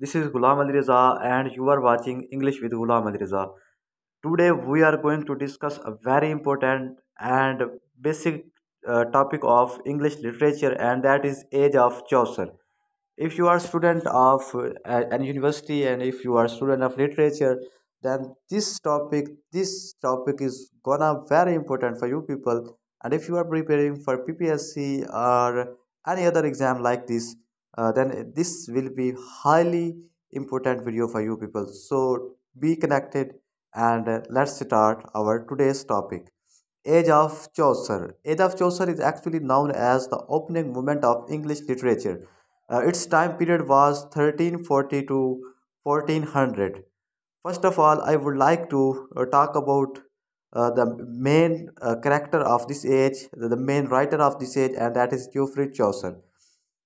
This is Ghulam Ali and you are watching English with Ghulam Ali Today we are going to discuss a very important and basic uh, topic of English literature and that is age of Chaucer. If you are student of uh, an university and if you are student of literature then this topic this topic is gonna very important for you people and if you are preparing for PPSC or any other exam like this uh, then this will be highly important video for you people so be connected and uh, let's start our today's topic age of chaucer age of chaucer is actually known as the opening moment of english literature uh, its time period was 1340 to 1400 first of all i would like to uh, talk about uh, the main uh, character of this age, the, the, main writer of this age, and that is Geoffrey Chaucer.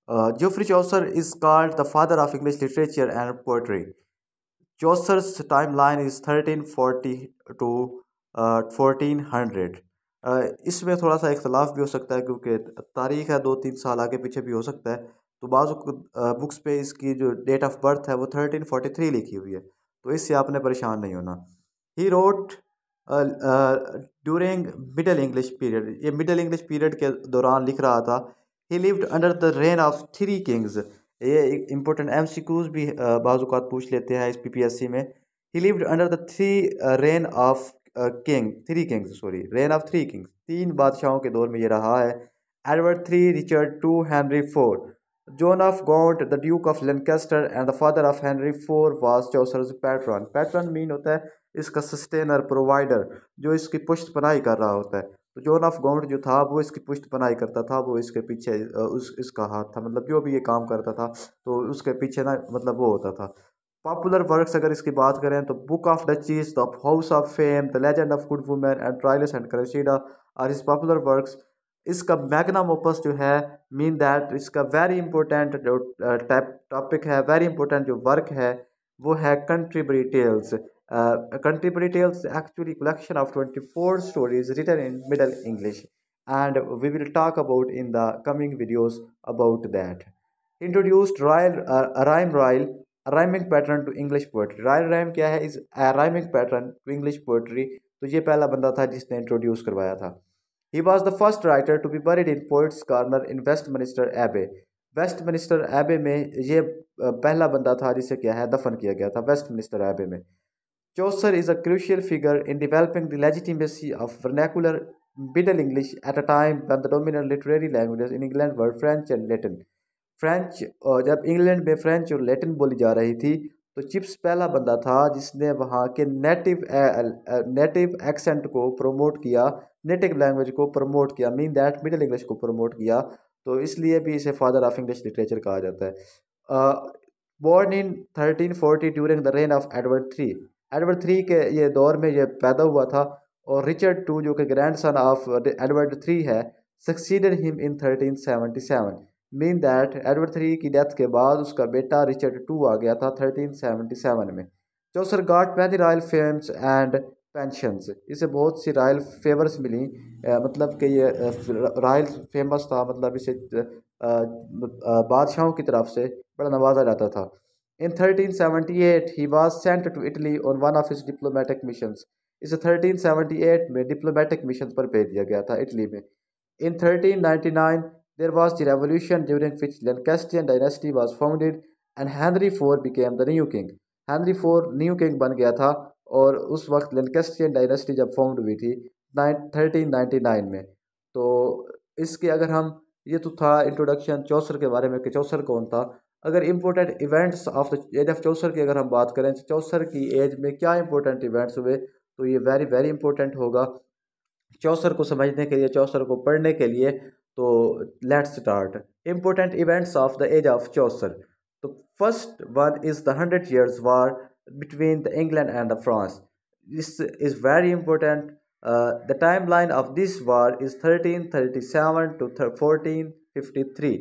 Geoffrey Chaucer is called the father of English literature and poetry. Chaucer's timeline is 1340 to fourteen hundred इसमें थोड़ा सा इख्तलाफ भी हो सकता है क्योंकि तारीख है दो तीन साल आगे पीछे भी हो सकता है तो बाज़ बुक्स पे इसकी जो डेट ऑफ बर्थ है वो थर्टीन फोर्टी थ्री लिखी हुई है तो इससे आपने परेशान नहीं होना he wrote during Middle English period ये मिडल इंग्लिश पीरियड के दौरान लिख रहा था he lived under the reign of three kings ये एक इंपॉर्टेंट एम सी क्यूज भी बाजूकात पूछ लेते हैं इस पी पी एस सी में he lived under the three reign of king three kings sorry reign of three kings तीन बादशाहों के दौर में ये रहा है Edward three Richard two Henry four John of Gaunt the duke of Lancaster and the father of Henry four was Chaucer pattern pattern mean होता है इसका सस्टेनर प्रोवाइडर जो इसकी पुष्ट पनाई कर रहा होता है तो जोन ऑफ गॉड जो था वो इसकी पुष्ट बनाई करता था वो इसके पीछे उस इसका हाथ था मतलब जो भी ये काम करता था तो उसके पीछे ना मतलब वो होता था पॉपुलर वर्क्स अगर इसकी बात करें तो Book of Duchess the House of Fame the Legend of Good Women and Troilus and Criseyde are his popular works इसका मैग्नम ओपस जो है मीन दैट इसका वेरी इंपॉर्टेंट जो टॉपिक है वेरी इंपॉर्टेंट जो वर्क है वो है Canterbury Tales Uh, contemporary tales actually collection of 24 stories written in middle english and we will talk about in the coming videos about that introduced royal uh, rhyme royal rhyming pattern to English poetry royal rhyme क्या है is rhyming pattern to English poetry तो ये पहला बंदा था जिसने introduce करवाया था he was the first writer to be buried in poets corner in Westminster Abbey Westminster Abbey में ये uh, पहला बंदा था जिसे क्या है दफन किया गया था वेस्ट मिनिस्टर एबे में Chaucer is a crucial figure in developing the legitimacy of vernacular Middle English at a time when the dominant literary languages in England were French and Latin. French uh, जब England में French और Latin बोली जा रही थी तो chips पहला बंदा था जिसने वहाँ के नेटिव नेटिव एक्सेंट को प्रमोट किया नेटिव लैंग्वेज को प्रमोट किया मीन दैट मिडिल इंग्लिश को प्रमोट किया तो इसलिए भी इसे फादर ऑफ इंग्लिश लिटरेचर कहा जाता है born in thirteen forty during the reign of Edward three Edward three के ये दौर में ये पैदा हुआ था और रिचर्ड टू जो कि grandson of Edward three है succeeded him in thirteen seventy seven mean that Edward three की डेथ के बाद उसका बेटा रिचर्ड टू आ गया था थर्टीन सेवनटी सेवन में Chaucer got many royal fames and pensions इसे बहुत सी रॉयल फेवर्स मिली मतलब कि ये रॉयल फेमस था मतलब इसे बादशाहों की तरफ से बड़ा नवाजा जाता था In 1378, he was sent to Italy on one of his diplomatic mission इसे थर्टीन एट में डिप्लोमेटिक मिशन पर भेज दिया गया था इटली में in thirteen ninety nine there was the revolution during which Lancastrian dynasty was founded and Henry four became the new king Henry four new king बन गया था और उस वक्त लेंकेस्टियन डायनेस्टी जब फाउंड हुई थी थर्टीन नाइन में तो इसके अगर हम ये तो था इंट्रोडक्शन चौसर के बारे में कि चौसर कौन था अगर important events of the age of Chaucer की अगर हम बात करें तो चौसर की एज में क्या इम्पोर्टेंट इवेंट्स हुए तो ये वेरी वेरी इंपॉर्टेंट होगा चौसर को समझने के लिए चौसर को पढ़ने के लिए तो let's start important events of the age of Chaucer तो first one is the hundred years war between the England and the France this is very important the timeline of this war is thirteen thirty seven to fourteen fifty three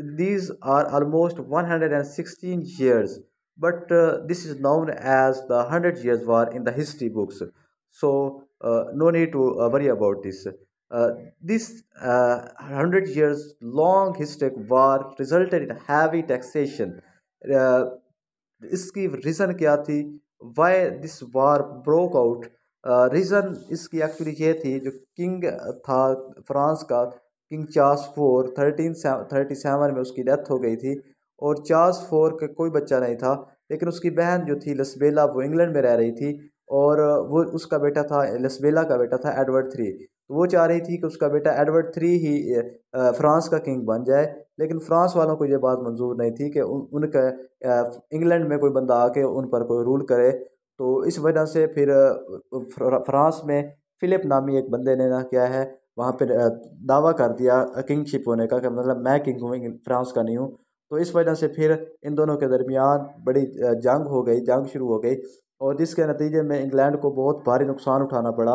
these are almost 116 years but uh, this is known as the 100 years war in the history books so uh, no need to uh, worry about this uh, this 100 uh, years long historic war resulted in heavy taxation इसकी reason क्या थी why this war broke out Reason इसकी uh, actually ये थी जो king था France का king Charles four thirteen thirty seven में उसकी डेथ हो गई थी और चार्ल्स फोर का कोई बच्चा नहीं था लेकिन उसकी बहन जो थी लसबेला वो इंग्लैंड में रह रही थी और वो उसका बेटा था लसबेला का बेटा था एडवर्ड थ्री तो वो चाह रही थी कि उसका बेटा एडवर्ड थ्री ही फ्रांस का किंग बन जाए लेकिन फ्रांस वालों को ये बात मंजूर नहीं थी कि उन उनका इंग्लैंड में कोई बंदा आके उन पर कोई रूल करे तो इस वजह से फिर फ्रांस में फ़िलिप नामी एक बंदे ने ना क्या है वहाँ पर दावा कर दिया किंगशिप होने का कि मतलब मैं किंग हूँ फ्रांस का नहीं हूँ तो इस वजह से फिर इन दोनों के दरमियान बड़ी जंग हो गई जंग शुरू हो गई और जिसके नतीजे में इंग्लैंड को बहुत भारी नुकसान उठाना पड़ा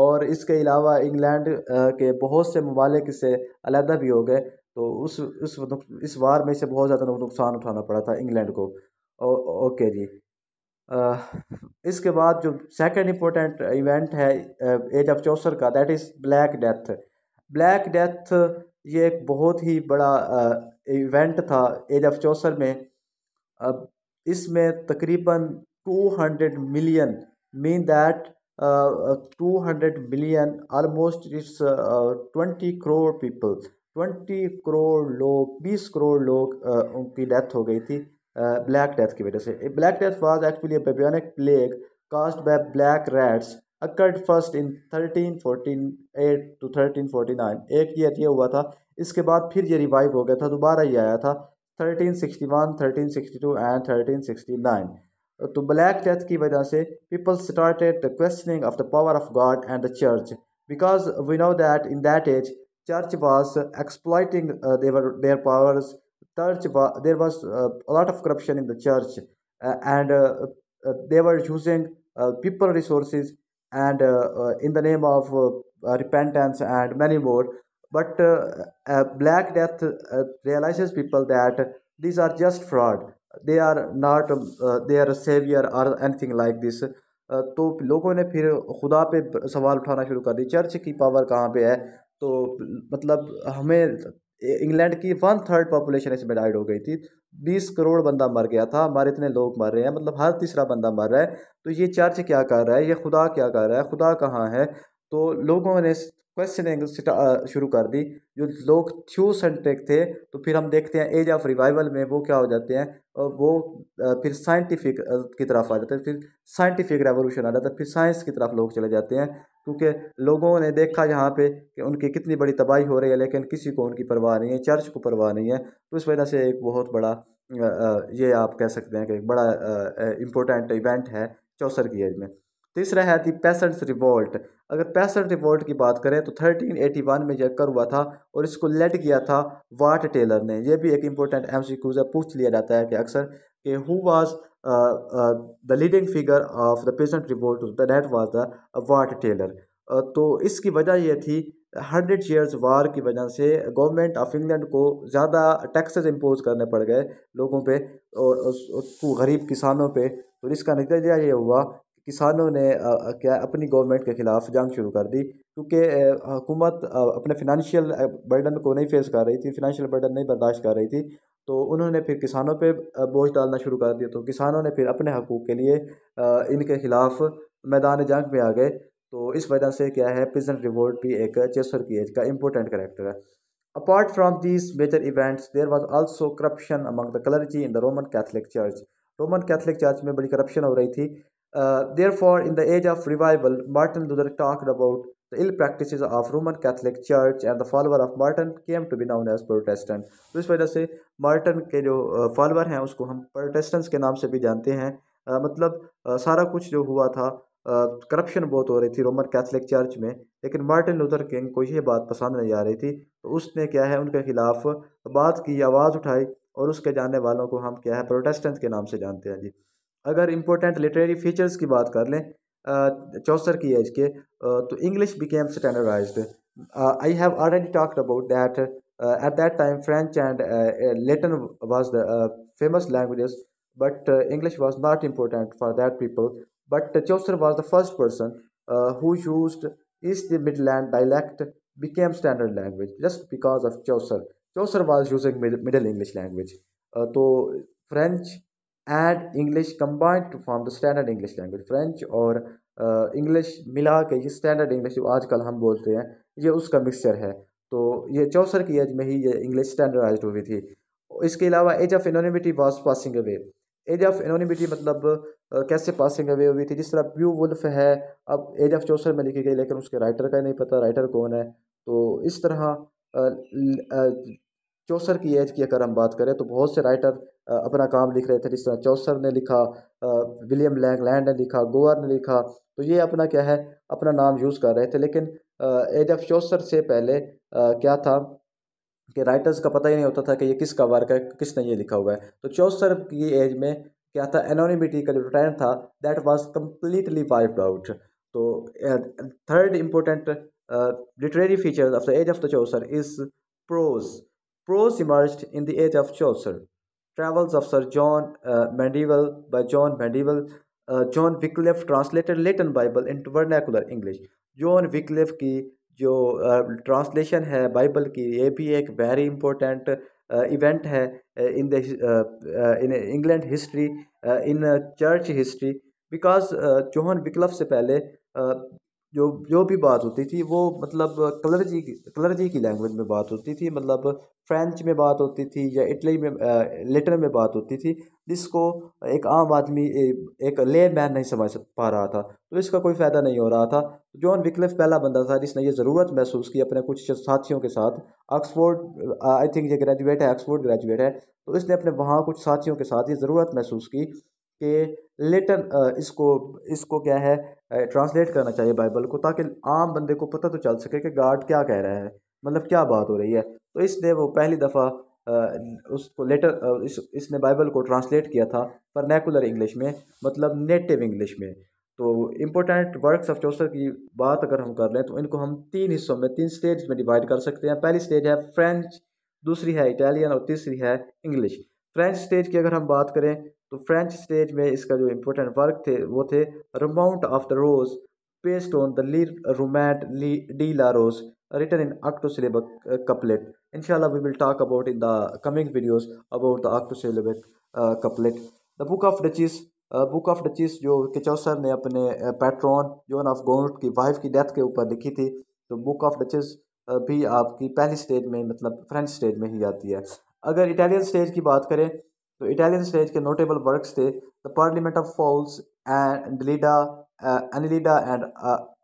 और इसके अलावा इंग्लैंड के बहुत से ममालिक से अलहदा भी हो गए तो उस उस इस वार में इसे बहुत ज़्यादा नुकसान उठाना पड़ा था इंग्लैंड को ओ, ओके जी इसके बाद जो सेकंड इम्पोर्टेंट इवेंट है एज ऑफ चौसर का that is black death black death ये एक बहुत ही बड़ा इवेंट था एज ऑफ चौसर में अब इसमें तकरीबन 200 million mean that two hundred million almost it's twenty crore people twenty crore लोग बीस करोड़ लोग उनकी डेथ हो गई थी ब्लैक डेथ की वजह से black death was actually bubonic plague caused by black rats occurred first in thirteen fourteen eight to thirteen forty nine एक ईयर ये हुआ था इसके बाद फिर ये रिवाइव हो गया था दोबारा ये आया था thirteen sixty one thirteen sixty two and thirteen sixty nine तो ब्लैक डेथ की वजह से people started the questioning of the power of God and the church because we know that in that age church was exploiting their their powers church there was uh, a lot of corruption in the church uh, and uh, uh, they were using uh, people resources and uh, uh, in the name of uh, uh, repentance and many more but uh, uh, black death uh, realizes people that these are just fraud they are not they are savior or anything like this तो लोगों ने फिर खुदा पे सवाल उठाना शुरू कर दिया चर्च की पावर कहाँ पे है तो मतलब हमें इंग्लैंड की वन थर्ड पॉपुलेशन इसमें डाइड हो गई थी बीस करोड़ बंदा मर गया था हमारे इतने लोग मर रहे हैं मतलब हर तीसरा बंदा मर रहा है तो ये चर्च क्या कर रहा है ये खुदा क्या कर रहा है खुदा कहाँ है तो लोगों ने क्वेश्चनिंग शुरू कर दी जो लोग थ्यू थ्योसेंट्रिक थे तो फिर हम देखते हैं एज ऑफ रिवाइवल में वो क्या हो जाते हैं और वो फिर साइंटिफिक की तरफ आ जाते हैं फिर साइंटिफिक रेवोल्यूशन आ जाता है फिर साइंस की तरफ लोग चले जाते हैं क्योंकि लोगों ने देखा यहाँ पे कि उनकी कितनी बड़ी तबाही हो रही है लेकिन किसी को उनकी परवाह नहीं है चर्च को परवाह नहीं है तो इस वजह से एक बहुत बड़ा ये आप कह सकते हैं कि एक बड़ा इम्पोर्टेंट इवेंट है चौसर की एज में तीसरा है दी पैसेंट्स रिवोल्ट अगर पैंसठ रिवॉल्ट की बात करें तो 1381 में यह कर हुआ था और इसको लेट किया था वाट टेलर ने यह भी एक इंपॉर्टेंट एम सी क्यूज है पूछ लिया जाता है कि अक्सर कि who was the leading figure of the peasant revolt that was the Wat Tyler तो इसकी वजह यह थी हंड्रेड ईयर्स वार की वजह से गवर्नमेंट ऑफ इंग्लैंड को ज़्यादा टैक्सेस इम्पोज करने पड़ गए लोगों पे और, उसको गरीब किसानों पे तो इसका नतीजा ये हुआ किसानों ने क्या अपनी गवर्नमेंट के ख़िलाफ़ जंग शुरू कर दी क्योंकि हुकूमत अपने फिनंशियल बर्डन को नहीं फेस कर रही थी फिनंशियल बर्डन नहीं बर्दाश्त कर रही थी तो उन्होंने फिर किसानों पे बोझ डालना शुरू कर दिया तो किसानों ने फिर अपने हकूक़ के लिए इनके ख़िलाफ़ मैदान जंग में आ गए तो इस वजह से क्या है प्रेजेंट रिवोल्ट भी एक चेसर की एज का इम्पोर्टेंट करेक्टर है apart from these major events there was also corruption among the clergy in the Roman Catholic church Roman Catholic church में बड़ी करप्शन हो रही थी Uh, therefore, in the age of revival, Martin Luther talked about the ill practices of Roman Catholic Church and the follower of Martin came to be known as Protestant. तो इस वजह से Marton के जो follower uh, हैं उसको हम Protestants के नाम से भी जानते हैं आ, uh, मतलब आ, uh, सारा कुछ जो हुआ था करप्शन बहुत हो रही थी रोमन कैथलिक चर्च में लेकिन मार्टिन लूथर किंग को ये बात पसंद नहीं आ रही थी तो उसने क्या है उनके खिलाफ बात की आवाज़ उठाई और उसके जानने वालों को हम क्या है प्रोटेस्टेंट के नाम से जानते हैं जी अगर इम्पोर्टेंट लिटरेरी फीचर्स की बात कर लें चौसर की एज के तो English became standardize I have already talked about that at that time French and Latin was the famous languages but English was not important for that people but Chaucer was the first person who use the Midland dialect became standard language just because of Chaucer Chaucer was using Middle English language तो French and English combined to form the standard English language French और English मिला के ये standard English जो आजकल हम बोलते हैं ये उसका मिक्सचर है तो ये चौसर की एज में ही ये इंग्लिश स्टैंडर्डाइज हुई थी इसके अलावा age of anonymity was passing away age of anonymity मतलब कैसे पासिंग अवे हुई थी जिस तरह ब्यू वुल्फ है अब एज ऑफ चौसर में लिखी गई लेकिन उसके राइटर का नहीं पता राइटर कौन है तो इस तरह चौसर की एज की अगर हम बात करें तो बहुत से राइटर अपना काम लिख रहे थे जिस तरह चौसर ने लिखा विलियम लैंगलैंड ने लिखा गोवर ने लिखा तो ये अपना क्या है अपना नाम यूज़ कर रहे थे लेकिन एज ऑफ चौसर से पहले क्या था कि राइटर्स का पता ही नहीं होता था कि ये किसका वर्क है किसने ये लिखा हुआ है तो चौसर की एज में क्या था एनोनिमिटी का जो ट्रेंड था that was completely wiped out तो third important literary features of the age of the Chaucer is prose Prose emerged in the age of Chaucer. Travels of Sir John uh, Mandeville by John Mandeville, uh, John Wycliffe translated Latin Bible into vernacular English. John Wycliffe की जो translation uh, है Bible की ये भी एक very important event है in the uh, England history in church history because John Wycliffe से पहले जो जो भी बात होती थी वो मतलब कलर जी की कलर जी की लैंग्वेज में बात होती थी मतलब फ्रेंच में बात होती थी या इटली में लेटर में बात होती थी जिसको एक आम आदमी एक ले मैन नहीं समझ पा रहा था तो इसका कोई फ़ायदा नहीं हो रहा था जॉन विकलिफ पहला बंदा था जिसने ये ज़रूरत महसूस की अपने कुछ साथियों के साथ ऑक्सफोर्ड आई थिंक ये ग्रेजुएट है ऑक्सफोर्ड ग्रेजुएट है तो इसने अपने वहाँ कुछ साथियों के साथ ये ज़रूरत महसूस की कि लेटन इसको इसको क्या है ट्रांसलेट करना चाहिए बाइबल को ताकि आम बंदे को पता तो चल सके कि गार्ड क्या कह रहा है मतलब क्या बात हो रही है तो इसने वो पहली दफ़ा उसको लेटर इस इसने बाइबल को ट्रांसलेट किया था परनेकुलर इंग्लिश में मतलब नेटिव इंग्लिश में तो इम्पोर्टेंट वर्क्स ऑफ चौसर की बात अगर हम कर लें तो इनको हम तीन हिस्सों में तीन स्टेज में डिवाइड कर सकते हैं पहली स्टेज है फ्रेंच दूसरी है इटालियन और तीसरी है इंग्लिश फ्रेंच स्टेज की अगर हम बात करें तो फ्रेंच स्टेज में इसका जो इम्पोर्टेंट वर्क थे वो थे Romaunt of the Rose based on the Le Roman le de la Rose written in octosyllabic couplet in we will talk about in the coming videos about the octosyllabic couplet the Book of Duchess Book of Duchess जो किचौसर ने अपने patron zone of goat की wife की death के ऊपर लिखी थी तो बुक ऑफ डचिस भी आपकी पहली स्टेज में मतलब फ्रेंच स्टेज में ही आती है अगर इटालियन स्टेज की बात करें तो इटालियन स्टेज के नोटेबल वर्क्स थे the Parliament of Fowls Anelida Anelida and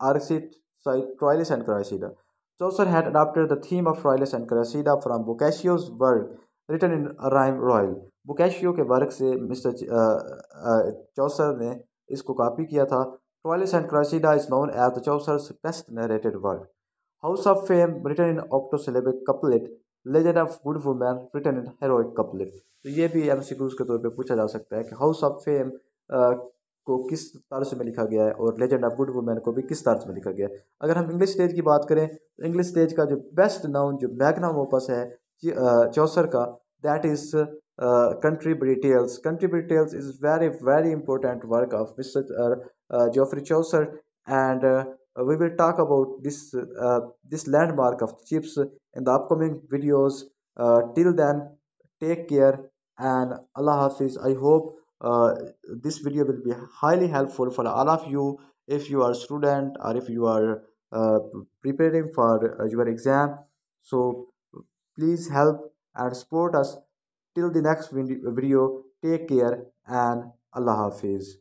Arcite and Criseyde Chaucer had adapted the theme of Troilus and Criseyde from Boccaccio's work written in rhyme royal Boccaccio के work से mister चौसर uh, uh, ने इसको copy किया था Troilus and Criseyde is known as the Chaucer best narrated work House of Fame written in octosyllabic couplet Legend of Good Woman written and heroic couplet तो ये भी M के तौर पर पूछा जा सकता है कि हाउस ऑफ फेम को किस तर्ज में लिखा गया है और लेजेंड ऑफ गुड वुमैन को भी किस तर्ज में लिखा गया है अगर हम इंग्लिश स्टेज की बात करें तो इंग्लिश स्टेज का जो बेस्ट नाउन जो मैगना वापस है चौसर का that is Canterbury Tales Canterbury Tales is very very important work of mister Geoffrey Chaucer and Uh, we will talk about this uh, this landmark of chips in the upcoming videos uh, till then take care and allah hafiz i hope uh, this video will be highly helpful for all of you if you are student or if you are uh, preparing for uh, your exam so please help and support us till the next video take care and allah hafiz